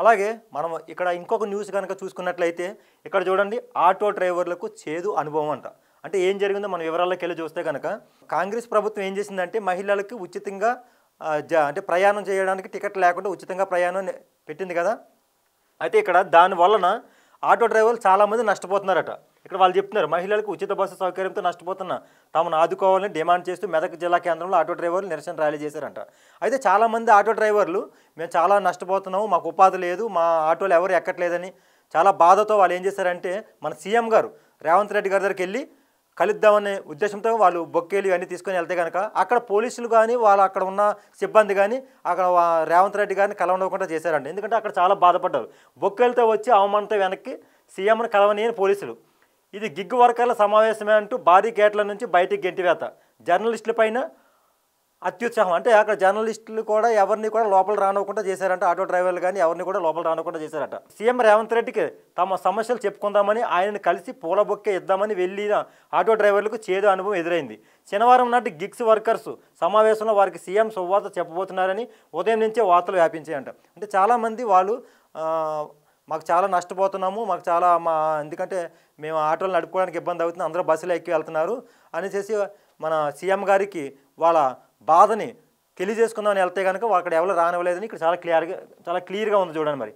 అలాగే మనం ఇక్కడ ఇంకొక న్యూస్ కనుక చూసుకున్నట్లయితే ఇక్కడ చూడండి ఆటో డ్రైవర్లకు చేదు అనుభవం అంట అంటే ఏం జరిగిందో మన వివరాల్లోకి వెళ్ళి చూస్తే కనుక కాంగ్రెస్ ప్రభుత్వం ఏం చేసిందంటే మహిళలకు ఉచితంగా జా అంటే ప్రయాణం చేయడానికి టికెట్ లేకుండా ఉచితంగా ప్రయాణం పెట్టింది కదా అయితే ఇక్కడ దాని వలన ఆటో డ్రైవర్లు చాలామంది నష్టపోతున్నారట ఇక్కడ వాళ్ళు చెప్తున్నారు మహిళలకు ఉచిత బస్సు సౌకర్యంతో నష్టపోతున్న తమను ఆదుకోవాలని డిమాండ్ చేస్తూ మెదక్ జిల్లా కేంద్రంలో ఆటో డ్రైవర్లు నిరసన ర్యాలీ చేశారంట అయితే చాలామంది ఆటో డ్రైవర్లు మేము చాలా నష్టపోతున్నాము మాకు ఉపాధి లేదు మా ఆటోలు ఎవరు ఎక్కట్లేదని చాలా బాధతో వాళ్ళు ఏం చేశారంటే మన సీఎం గారు రేవంత్ రెడ్డి గారి దగ్గరికి వెళ్ళి కలుద్దామనే ఉద్దేశంతో వాళ్ళు బొక్కేలు ఇవన్నీ తీసుకొని వెళ్తే కనుక అక్కడ పోలీసులు కానీ వాళ్ళు అక్కడ ఉన్న సిబ్బంది కానీ అక్కడ రేవంత్ రెడ్డి గారిని కలవనివ్వకుండా చేశారండి ఎందుకంటే అక్కడ చాలా బాధపడ్డారు బొక్కేలతో వచ్చి అవమానంతో వెనక్కి సీఎంను కలవని పోలీసులు ఇది గిగ్ వర్కర్ల సమావేశమే అంటూ భారీ గేట్ల నుంచి బయటికి గెంటివేత జర్నలిస్టులపైన అత్యుత్సాహం అంటే అక్కడ జర్నలిస్టులు కూడా ఎవరిని కూడా లోపల రానివ్వకుండా చేశారంట ఆటో డ్రైవర్లు కానీ ఎవరిని కూడా లోపల రానివ్వకుండా చేశారట సీఎం రేవంత్ రెడ్డికి తమ సమస్యలు చెప్పుకుందామని ఆయనను కలిసి పూల బొక్కే ఇద్దామని వెళ్ళిన ఆటో డ్రైవర్లకు చేదు అనుభవం ఎదురైంది శనివారం నాటి గిగ్స్ వర్కర్స్ సమావేశంలో వారికి సీఎం సువార్త చెప్పబోతున్నారని ఉదయం నుంచే వార్తలు వ్యాపించాయంట అంటే చాలామంది వాళ్ళు మాకు చాలా నష్టపోతున్నాము మాకు చాలా మా ఎందుకంటే మేము ఆటోలు నడుపుకోవడానికి ఇబ్బంది అవుతుంది అందరూ బస్సులో ఎక్కి వెళ్తున్నారు అనేసి మన సీఎం గారికి వాళ్ళ బాధని తెలియజేసుకుందామని వెళ్తే కనుక అక్కడ ఎవరు రానివ్వలేదని ఇక్కడ చాలా క్లియర్గా చాలా క్లియర్గా ఉంది చూడండి మరి